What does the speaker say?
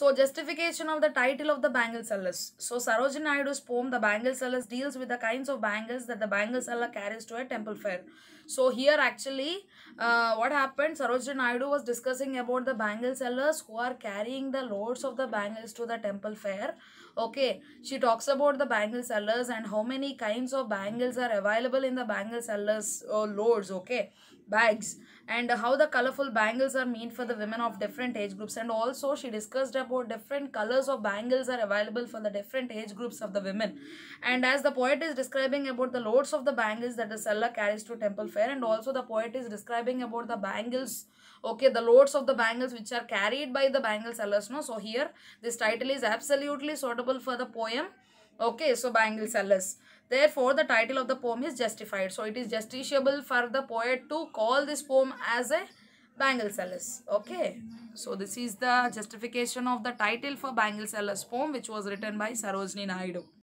So justification of the title of the bangle sellers. So Sarojini Naidu's poem The Bangle Sellers deals with the kinds of bangles that the bangle seller carries to a temple fair. So here actually uh, what happened Sarojini Naidu was discussing about the bangle sellers who are carrying the loads of the bangles to the temple fair. Okay, she talks about the bangle sellers and how many kinds of bangles are available in the bangle sellers uh, loads. Okay, bags and how the colorful bangles are meant for the women of different age groups and also she discussed about different colors of bangles are available for the different age groups of the women and as the poet is describing about the loads of the bangles that the seller carries to temple fair and also the poet is describing about the bangles okay the loads of the bangles which are carried by the bangle sellers no so here this title is absolutely suitable for the poem okay so bangle sellers Therefore, the title of the poem is justified. So, it is justiciable for the poet to call this poem as a Bangal Salas. Okay. So, this is the justification of the title for Bangal Salas poem which was written by Sarojini Naidu.